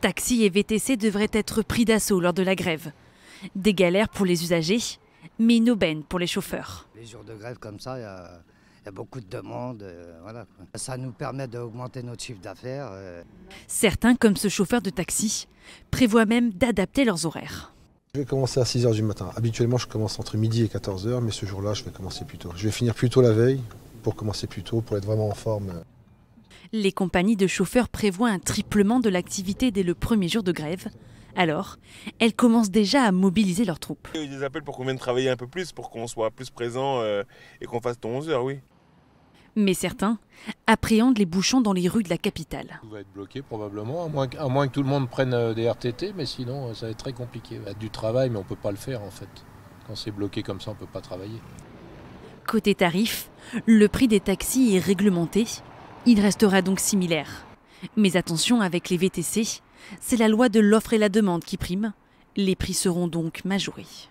Taxis et VTC devraient être pris d'assaut lors de la grève. Des galères pour les usagers, mais une aubaine pour les chauffeurs. Les jours de grève comme ça, il y, a beaucoup de demandes. Euh, ça nous permet d'augmenter notre chiffre d'affaires. Euh. Certains, comme ce chauffeur de taxi, prévoient même d'adapter leurs horaires. Je vais commencer à 6h du matin. Habituellement, je commence entre midi et 14h, mais ce jour-là, je vais commencer plus tôt. Je vais finir plus tôt la veille pour commencer plus tôt, pour être vraiment en forme. Euh les compagnies de chauffeurs prévoient un triplement de l'activité dès le premier jour de grève. Alors, elles commencent déjà à mobiliser leurs troupes. Il y eu des appels pour qu'on vienne travailler un peu plus, pour qu'on soit plus présent euh, et qu'on fasse 11 h oui. Mais certains appréhendent les bouchons dans les rues de la capitale. Tout va être bloqué probablement, à moins, que tout le monde prenne euh, des RTT, mais sinon euh, ça va être très compliqué. Il y a du travail, mais on ne peut pas le faire en fait. Quand c'est bloqué comme ça, on ne peut pas travailler. Côté tarif, le prix des taxis est réglementé il restera donc similaire. Mais attention avec les VTC, c'est la loi de l'offre et la demande qui prime. Les prix seront donc majorés.